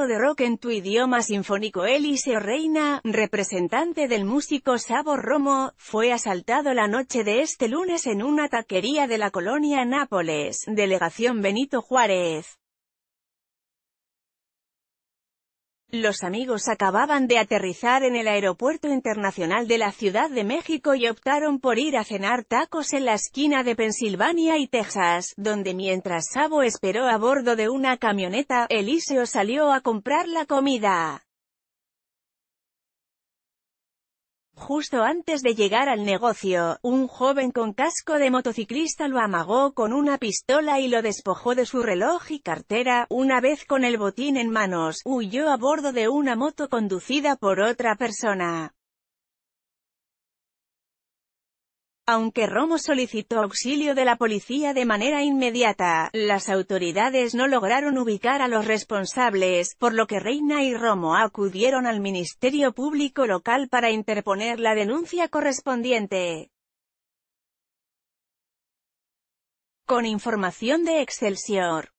de rock en tu idioma sinfónico Eliseo Reina, representante del músico sabor Romo, fue asaltado la noche de este lunes en una taquería de la colonia Nápoles, delegación Benito Juárez. Los amigos acababan de aterrizar en el aeropuerto internacional de la Ciudad de México y optaron por ir a cenar tacos en la esquina de Pensilvania y Texas, donde mientras Sabo esperó a bordo de una camioneta, Eliseo salió a comprar la comida. Justo antes de llegar al negocio, un joven con casco de motociclista lo amagó con una pistola y lo despojó de su reloj y cartera, una vez con el botín en manos, huyó a bordo de una moto conducida por otra persona. Aunque Romo solicitó auxilio de la policía de manera inmediata, las autoridades no lograron ubicar a los responsables, por lo que Reina y Romo acudieron al Ministerio Público local para interponer la denuncia correspondiente. Con información de Excelsior.